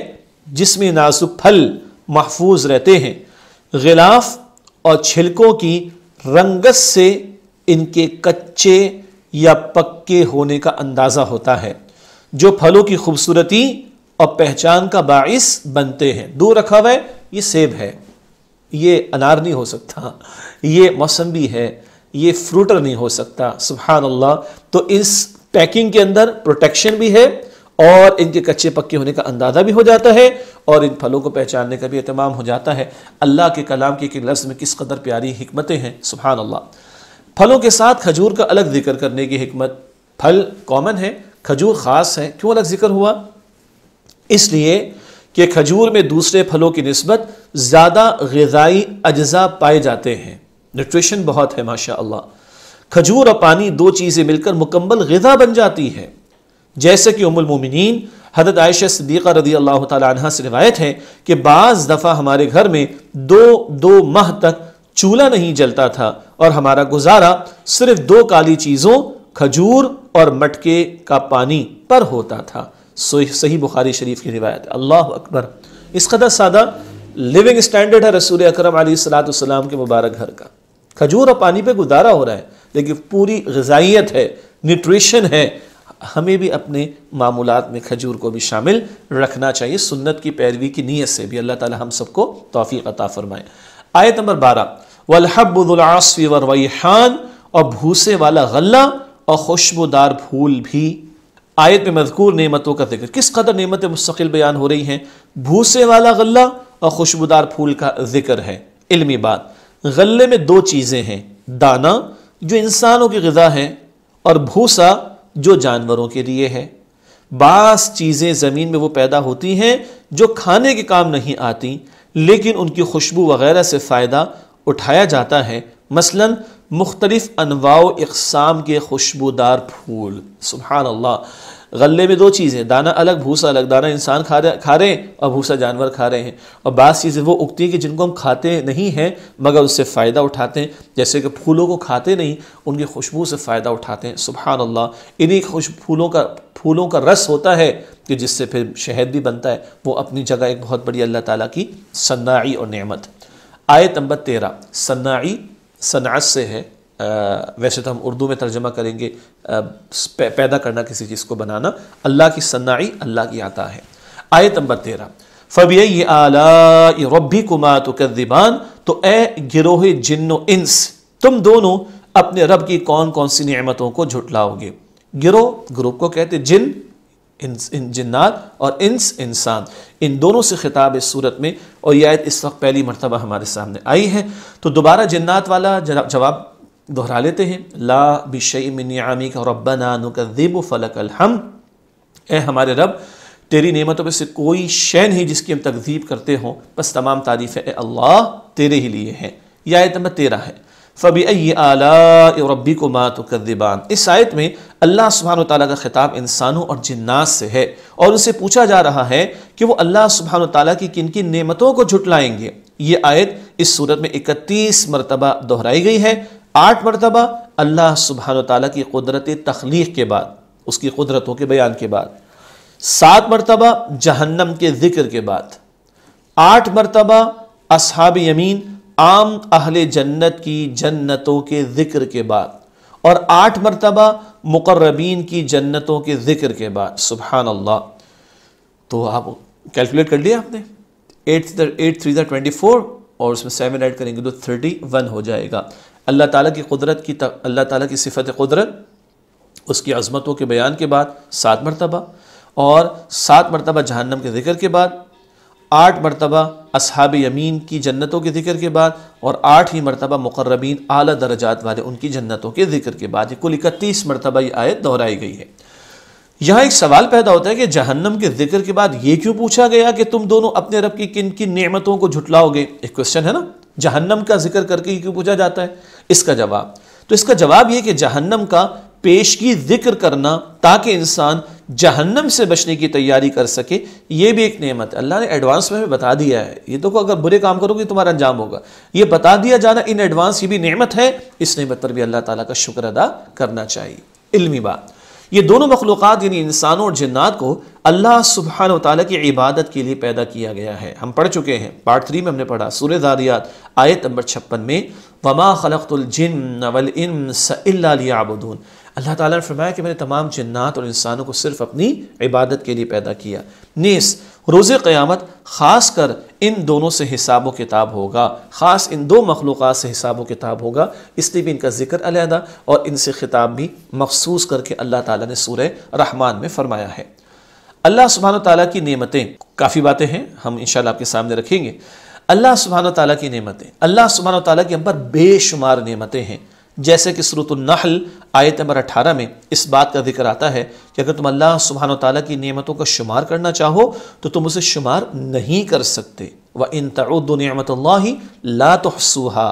Speaker 1: जिसमें नाजुक फल महफूज रहते हैं गिलाफ और छिलकों की रंगत से इनके कच्चे या पक्के होने का अंदाज़ा होता है जो फलों की खूबसूरती और पहचान का बाइस बनते हैं दो रखा हुआ है ये सेब है ये अनार नहीं हो सकता ये मौसम्बी है ये फ्रूटर नहीं हो सकता सुबह अल्लाह तो इस पैकिंग के अंदर प्रोटेक्शन भी है और इनके कच्चे पक्के होने का अंदाज़ा भी हो जाता है और इन फलों को पहचानने का भी अहतमाम हो जाता है अल्लाह के कलाम के एक लफ्ज़ में किस कदर प्यारी हमतें हैं सुबहान अल्लाह फलों के साथ खजूर का अलग जिक्र करने की हमत फल कॉमन है खजूर ख़ास है क्यों अलग जिक्र हुआ इसलिए कि खजूर में दूसरे फलों की नस्बत ज़्यादा गजाई अज्जा पाए जाते हैं न्यूट्रिशन बहुत है माशा अल्लाह खजूर और पानी दो चीज़ें मिलकर मुकम्मल गजा बन जाती है जैसे कि उमुलमिन हजरत आयश सदीक़ा रदी अल्लाह तहा से रिवायत है कि बाज़ दफ़ा हमारे घर में दो दो माह तक चूल्हा नहीं जलता था और हमारा गुजारा सिर्फ दो काली चीज़ों खजूर और मटके का पानी पर होता था सही बुखारी शरीफ की रिवायत अल्लाह अकबर इस कदर सादा लिविंग स्टैंडर्ड है रसूल अक्रम सलाम के मुबारक घर का खजूर और पानी पर गुजारा हो रहा है लेकिन पूरी गजाइत है न्यूट्रिशन है हमें भी अपने मामूलत में खजूर को भी शामिल रखना चाहिए सुन्नत की पैरवी की नीयत से भी अल्लाह ताला हम सबको तोफ़ी अता फरमाए आयत नंबर बारह वलहबासफ़ी वरवान और भूसे वाला गल्ला और खुशबूदार फूल भी आयत में मजकूर नियमतों का जिक्र किस कदर नियमत मुस्किल बयान हो रही हैं भूसे वाला गल्ला और खुशबूदार फूल का जिक्र है इलमी बात गले में दो चीज़ें हैं दाना जो इंसानों की गज़ा है और भूसा जो जानवरों के लिए है बास चीज़ें ज़मीन में वो पैदा होती हैं जो खाने के काम नहीं आती लेकिन उनकी खुशबू वगैरह से फ़ायदा उठाया जाता है मसलन मुख्तलिफ़ अनवाओ इकसाम के खुशबूदार फूल सुबहानल्ला गले में दो चीज़ें दाना अलग भूसा अलग दाना इंसान खा रहे खा रहे हैं और भूसा जानवर खा रहे हैं और बास चीज़ें वो उगती हैं कि जिनको हम खाते नहीं हैं मगर उससे फ़ायदा उठाते हैं जैसे कि फूलों को खाते नहीं उनकी खुशबू से फ़ायदा उठाते हैं सुबहान अल्लाह इन्हीं खुश फूलों का फूलों का रस होता है कि जिससे फिर शहद भी बनता है वो अपनी जगह एक बहुत बड़ी अल्लाह ताली की सन्नाई और नमत आयत नंबर तेरह सन्नाई सनात से है वैसे तो हम उर्दू में तर्जमा करेंगे पैदा करना किसी चीज़ को बनाना अल्लाह की सन्नाई अल्लाह की आता है आयत नंबर तेरह फ़बी ये आला रबी कुमा तो कदिबान तो ए गिरोह जिन्नो इंस तुम दोनों अपने रब की कौन कौन सी नियमतों को झुटलाओगे गिरोह ग्रुप को कहते जिन इन जिन्नात और इंस इंसान इन दोनों से खिताब इस सूरत में और यह आयत इस वक्त पहली मरतबा हमारे सामने आई है तो दोबारा जिन्नात वाला जवाब दोहरा लेते हैं ला बिशई मिनियामी का रब्बा नानुकब फ़लक अलहम ए हमारे रब तेरी नेमतों में से कोई शय नहीं जिसकी हम तकजीब करते हों बस तमाम तारीफ़ ए अल्लाह तेरे ही लिए हैं यह आयत नंबर तेरह है फ़बी आला रबी को मात कदबान इस आयत में अल्लाह सुबहान तला का खिताब इंसानों और जन्नात से है और उनसे पूछा जा रहा है कि वो अल्लाह सुबहान तला की किन किन नियमतों को झुटलाएंगे ये आयत इस सूरत में इकतीस मरतबा दोहराई गई है आठ मरतबा अल्लाह सुबहान तला की कुदरत तख्लीक के बाद उसकी कुदरतों के बयान के बाद सात मरतबा जहन्नम के ज़िक्र के बाद आठ मरतबा असहाब यमीन आम अहल जन्नत की जन्नतों के ज़िक्र के बाद और आठ मरतबा मुकर्रबीन की जन्नतों के ज़िक्र के बाद सुबहान अल्लाह तो आप कैलकुलेट कर लिया आपने eight eight three twenty four और उसमें सेवन ऐड करेंगे तो थर्टी वन हो जाएगा अल्लाह ताला की कुदरत की अल्लाह ताला की सिफत कुदरत उसकी अजमतों के बयान के बाद सात मरतबा और सात मरतबा जहन्नम के ज़िक्र के बाद आठ मरतबा असहाब यमीन की जन्नतों के ज़िक्र के बाद और आठ ही मरतबा मुकर्रबीन आला दर्जात वाले उनकी जन्नतों के ज़िक्र के बाद ये कुल इकतीस मरतबा ये आयत दोहराई गई है यहाँ एक सवाल पैदा होता है कि जहन्नम के जिक्र के बाद ये क्यों पूछा गया कि तुम दोनों अपने रब की किन किन नियमतों को झुटलाओगे एक क्वेश्चन है ना जहन्नम का जिक्र करके क्यों पूछा जाता है इसका जवाब तो इसका जवाब यह कि जहन्नम का पेश की जिक्र करना ताकि इंसान जहन्नम से बचने की तैयारी कर सके ये भी एक नेमत है अल्लाह ने एडवांस में बता दिया है ये तो अगर बुरे काम करोगे तो तुम्हारा अंजाम होगा ये बता दिया जाना इन एडवांस ये भी नेमत है इस नेमत पर भी अल्लाह ताला का शुक्र अदा करना चाहिए इल्मी बात ये दोनों मखलूक़ यानी इंसानों और जन्नात को अल्लाह सुबहान ताली की इबादत के लिए पैदा किया गया है हम पढ़ चुके हैं पार्ट थ्री में हमने पढ़ा सूर दारियात आयत नंबर छप्पन में वमा खलतुलजिन अल्लाह ताला ने फरमाया कि मैंने तमाम जन्नात और इंसानों को सिर्फ अपनी इबादत के लिए पैदा किया नीस रोज़ क़्यामत ख़ास कर इन दोनों से हिसाब व किताब होगा ख़ास इन दो मखलूक से हिसाब व किताब होगा इसलिए भी इनका जिक्र अलहदा और इनसे ख़िताब भी मखसूस करके अल्लाह ताला ने सूर रहमान में फ़रमाया है अल्लाह सुबहान ताली की नियमतें काफ़ी बातें हैं हम इन आपके सामने रखेंगे अल्लाह सुबहान तला की नियमतें अल्लाह सुबहान ताली की हम पर बेशुमार नियमतें हैं जैसे कि नहल आयत नंबर अठारह में इस बात का जिक्र आता है कि अगर तुम अल्लाह सुबहान तला की नियमतों का शुमार करना चाहो तो तुम उसे शुमार नहीं कर सकते व इन तरद ही ला तोसूहा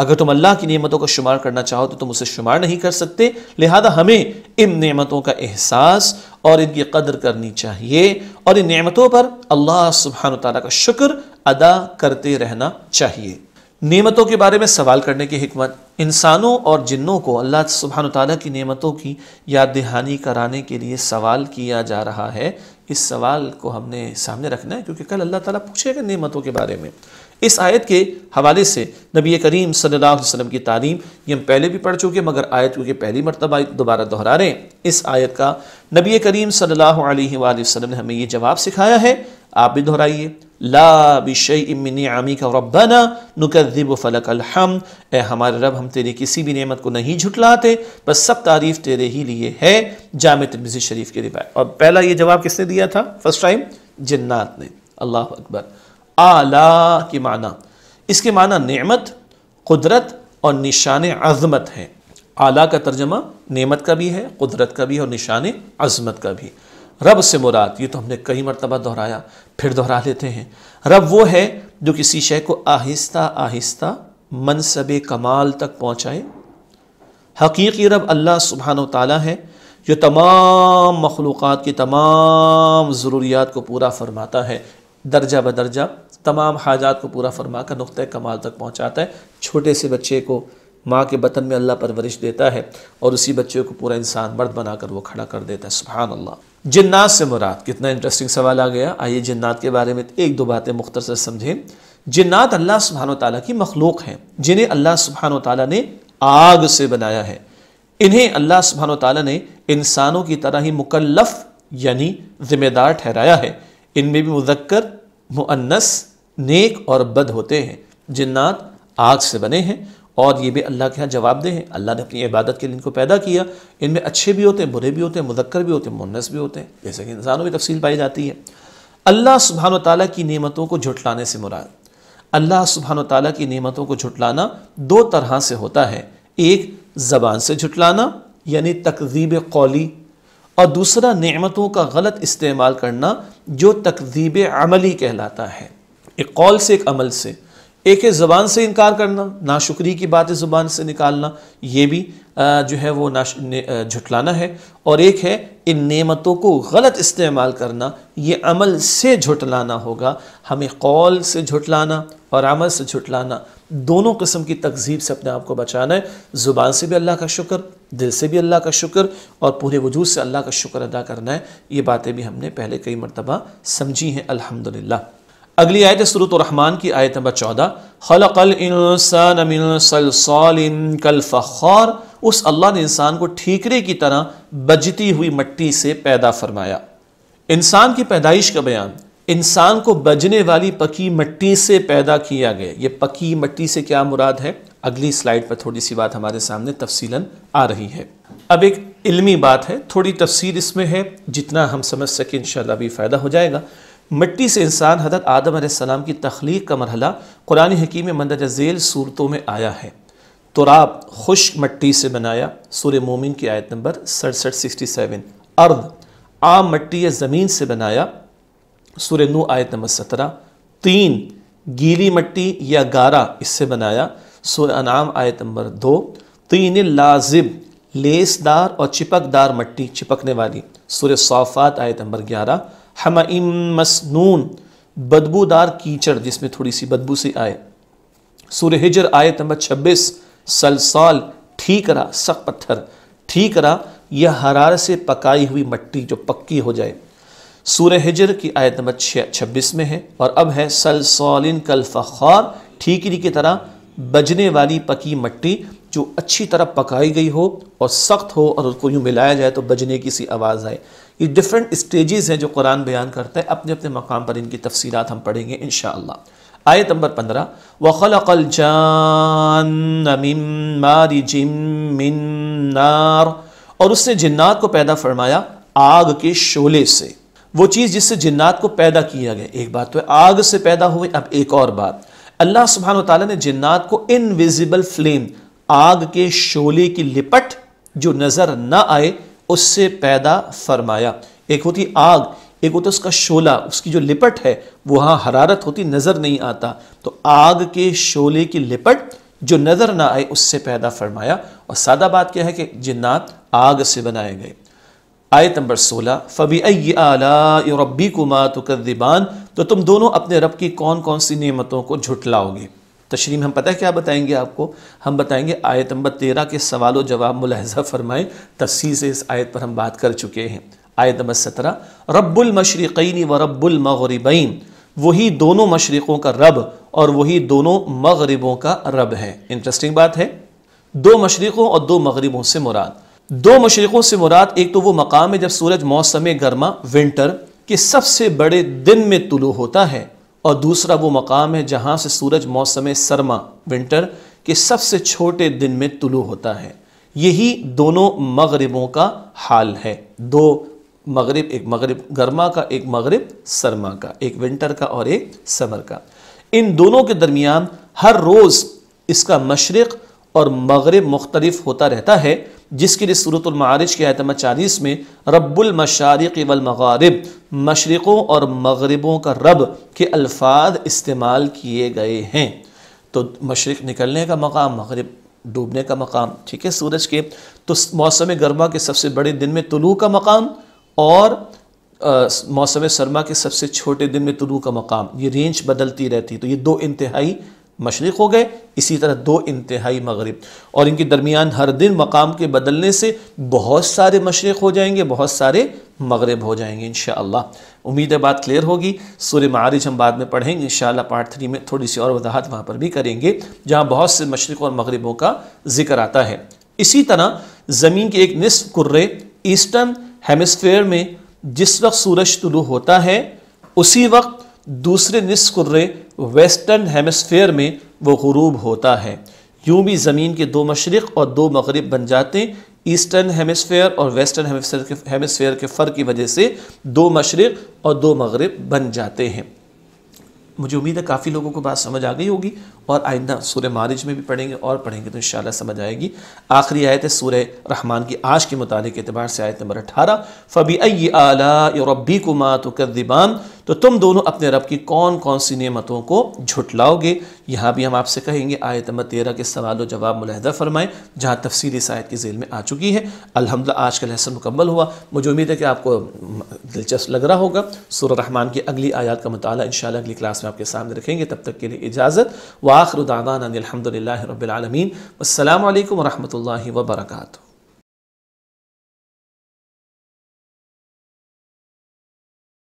Speaker 1: अगर तुम अल्लाह की नियमतों का शुमार करना चाहो तो तुम उसे शुमार नहीं कर सकते लिहाजा हमें इन नियमतों का एहसास और इनकी कदर करनी चाहिए और इन नियमतों पर अल्लाह सुबहान तला का शुक्र अदा करते रहना चाहिए नियमतों के बारे में सवाल करने की हमत इंसानों और जिन्नों को अल्लाह सुबहान तला की नियमतों की याद दहानी कराने के लिए सवाल किया जा रहा है इस सवाल को हमने सामने रखना है क्योंकि कल अल्लाह ताला पूछेगा नियमतों के बारे में इस आयत के हवाले से नबी करीम सल्लल्लाहु अलैहि वसल्लम की तालीम ये हम पहले भी पढ़ चुके मगर आयत क्योंकि पहली मरतबा दोबारा दोहरा रहे हैं इस आयत का नबी करीम सल्लल्लाहु अलैहि वसल्लम ने हमें ये जवाब सिखाया है आप भी दोहराइए ला बिशई आमी का रब्बाना ए हमारे रब हम तेरे किसी भी नेमत को नहीं झुटलाते बस सब तारीफ़ तेरे ही लिए है जाम तबिज़ शरीफ के रिवायत और पहला ये जवाब किसने दिया था फर्स्ट टाइम जन्नात ने अल्लाह अकबर आला के माना इसके माना नमत कुदरत और निशान आजमत है आला का तर्जमा नेमत का भी है कुदरत का भी और निशान आजमत का भी रब से मुराद ये तो हमने कई मरतबा दोहराया फिर दोहरा लेते हैं रब वो है जो किसी शय को आहिस्ता आहिस्ता मनसब कमाल तक पहुँचाए हकीकी रब अल्लाह सुबहान तला है जो तमाम मखलूक़ की तमाम ज़रूरियात को पूरा फरमाता है दर्जा ब दर्जा तमाम हाजात को पूरा फरमा कर नुक़ कमाल तक पहुँचाता है छोटे से बच्चे को माँ के बतन में अल्लाह परवरिश देता है और उसी बच्चे को पूरा इंसान मर्द बनाकर वो खड़ा कर देता है सुबहान अल्लाह जिन्नात से मुराद कितना इंटरेस्टिंग सवाल आ गया आइए जन्नात के बारे में एक दो बातें मुख्तर से समझें जन्नात अल्लाह सुबहान तला की मखलूक हैं जिन्हें अल्लाह सुबहान तला ने आग से बनाया है इन्हें अल्लाह सुबहान तला ने इंसानों की तरह ही मुकलफ़ यानी जिम्मेदार ठहराया है इनमें भी मुजक्कर मुअन्नस नेक और बद होते हैं जिन्नात आग से बने हैं और ये भी अल्लाह के यहाँ जवाब दे हैं अल्लाह ने अपनी इबादत के लिए इनको पैदा किया इनमें अच्छे भी होते हैं बुरे भी होते हैं मुदक्कर भी होते हैं मुन्नस भी होते हैं जैसे कि इंसानों में तफसील पाई जाती है अल्लाह सुबहान तला की नियमतों को झुटलाने से मुराद अल्लाह सुबहान तला की नियमतों को झुटलाना दो तरह से होता है एक ज़बान से झुटलाना यानी तकजीब कौली और दूसरा नियमतों का गलत इस्तेमाल करना जो तकजीब अमली कहलाता है एक कौल से एक अमल से एक है ज़बान से इनकार करना नाशुक्री की बातें ज़ुबान से निकालना ये भी जो है वो ना झुटलाना है और एक है इन नेमतों को गलत इस्तेमाल करना ये अमल से झुटलाना होगा हमें कौल से झुटलाना और अमल से झुटलाना दोनों किस्म की तकजीब से अपने आप को बचाना है ज़ुबान से भी अल्लाह का शुक्र दिल से भी अल्लाह का शुक्र और पूरे वजूद से अल्लाह का शुक्र अदा करना है ये बातें भी हमने पहले कई मरतबा समझी हैं अलहमदिल्ला अगली आयत सरूत रहमान की आयत नंबर चौदह खलकल इंसान कल फ़ार उस अल्लाह ने इंसान को ठीकरे की तरह बजती हुई मट्टी से पैदा फरमाया इंसान की पैदाइश का बयान इंसान को बजने वाली पकी मट्टी से पैदा किया गया ये पकी मट्टी से क्या मुराद है अगली स्लाइड पर थोड़ी सी बात हमारे सामने तफसीलन आ रही है अब एक इल्मी बात है थोड़ी तफसीर इसमें है जितना हम समझ सके इन भी फ़ायदा हो जाएगा मिट्टी से इंसान हजरत आदम सलाम की तख्लीक का मरहला कुरानी हकीम मंदर झेल सूरतों में आया है तुराब खुश मट्टी से बनाया सूर मोमिन की आयत नंबर सड़सठ सिक्सटी सेवन अर्द आम मट्टी या ज़मीन से बनाया सूर नू आयत नंबर सत्रह तीन गीली मट्टी या गारा इससे बनाया सूर अनाम आयत नंबर दो तीन लाजिब लेसदार और चिपकदार मट्टी चिपकने वाली सूर्य सौफात आयत नंबर ग्यारह हम मसनून बदबूदार कीचड़ जिसमें थोड़ी सी बदबू सी आए सूर हिजर आयत नंबर छब्बीस सलसाल ठीकरा सख पत्थर ठीकरा यह हरार से पकाई हुई मट्टी जो पक्की हो जाए सूर हिजर की आयत नंबर छः छब्बीस में है और अब है सलसौलिन कल फ़ार ठीकरी की तरह बजने वाली पकी मट्टी जो अच्छी तरह पकाई गई हो और सख्त हो और उसको यूँ मिलाया जाए तो बजने की सी आवाज़ आए ये डिफरेंट स्टेजेस हैं जो कुरान बयान करते हैं अपने अपने मकाम पर इनकी तफसीत हम पढ़ेंगे इन आयत नंबर पंद्रह अकल जानार और उसने जिन्नात को पैदा फरमाया आग के शोले से वो चीज़ जिससे जिन्नात को पैदा किया गया एक बात तो है आग से पैदा हुए अब एक और बात अल्लाह सुबहान तला ने जिन्नात को इनविजिबल फ्लेम आग के शोले की लिपट जो नज़र ना आए उससे पैदा फरमाया एक होती आग एक होता उसका शोला उसकी जो लिपट है वहाँ हरारत होती नज़र नहीं आता तो आग के शोले की लिपट जो नज़र ना आए उससे पैदा फरमाया और सादा बात क्या है कि जिन्नात आग से बनाए गए आयत नंबर सोलह फ़बी अला रबी कुमा तो तो तुम दोनों अपने रब की कौन कौन सी नियमतों को झुटलाओगे तशरी में हम पता है क्या बताएंगे आपको हम बताएंगे आयत नंबर तेरह के सवाल व जवाब मुलहजा फरमाएं तफसी से इस आयत पर हम बात कर चुके हैं आयत नंबर सत्रह रब्बुलमशरक़ीन व रब्बुलमगरबीन वही दोनों मशरक़ों का रब और वही दोनों मगरबों का रब है इंटरेस्टिंग बात है दो मशरक़ों और दो मगरबों से मुराद दो मशरक़ों से मुराद एक तो वो मकाम है जब सूरज मौसम गर्मा विंटर के सबसे बड़े दिन में तुलू होता है और दूसरा वो मकाम है जहाँ से सूरज मौसम सरमा विंटर के सबसे छोटे दिन में तुलु होता है यही दोनों मगरबों का हाल है दो मगरब एक मगरब गर्मा का एक मगरब सरमा का एक विंटर का और एक समर का इन दोनों के दरमियान हर रोज़ इसका मशरक़ और मगरब मुख्तलिफ होता रहता है जिसके लिए सूरतमारिज के आयतम चालीस में रबुलमशारक़ वलमगारब मशरक़ों और मगरबों का रब के अल्फाज इस्तेमाल किए गए हैं तो मशरक़ निकलने का मकाम मगरब डूबने का मकाम ठीक है सूरज के तो मौसम गर्मा के सबसे बड़े दिन में तुलू का मकाम और मौसम सरमा के सबसे छोटे दिन में तुलू का मकाम ये रेंज बदलती रहती तो ये दो इंतहाई मशरक़ हो गए इसी तरह दो इंतहाई मगरब और इनके दरमियान हर दिन मकाम के बदलने से बहुत सारे मशरक़ हो जाएंगे बहुत सारे मगरब हो जाएंगे इन उम्मीद है बात क्लियर होगी सूर्य मारिज हम बाद में पढ़ेंगे इन पार्ट थ्री में थोड़ी सी और वजाहत वहाँ पर भी करेंगे जहाँ बहुत से मशरक़ और मगरबों का जिक्र आता है इसी तरह ज़मीन के एक नसफ़ कुर्रे ईस्टर्न हेमस्फेयर में जिस वक्त सूरज तुलू होता है उसी वक्त दूसरे निस्कुर्रे वेस्टर्न हेमस्फेयर में वो गरूब होता है यूँ भी ज़मीन के दो मशरक़ और दो मगरब बन जाते ईस्टर्न हेमस्फेयर और वेस्टर्न हेमस्फेयर के हेमस्फेयर के फ़र्क की वजह से दो मशरक़ और दो मगरब बन जाते हैं मुझे उम्मीद है काफ़ी लोगों को बात समझ आ गई होगी और आइंदा सूर्य मारिज में भी पढ़ेंगे और पढ़ेंगे तो इन समझ आएगी आखिरी आयत सूर्य रहमान की आज के मुताबिक एतबार से आयत नंबर अठारह फ़बी अई आला रबी कुमा तो दिबान तो तुम दोनों अपने रब की कौन कौन सी नियमतों को झुटलाओगे यहाँ भी हम आपसे कहेंगे आयत नंबर तेरह के सवाल और जवाब मुलहदा फरमाएँ जहाँ तफसील इस आयत की जेल में आ चुकी है अलहमदिल्ला आज का लहसन मुकम्मल हुआ मुझे उम्मीद है कि आपको दिलचस्प लग रहा होगा सूर रहमान की अगली आयात का मताल इन अगली क्लास में आपके सामने रखेंगे तब तक के लिए इजाज़त व واخر دعوانا الحمد لله رب العالمين والسلام عليكم ورحمه الله وبركاته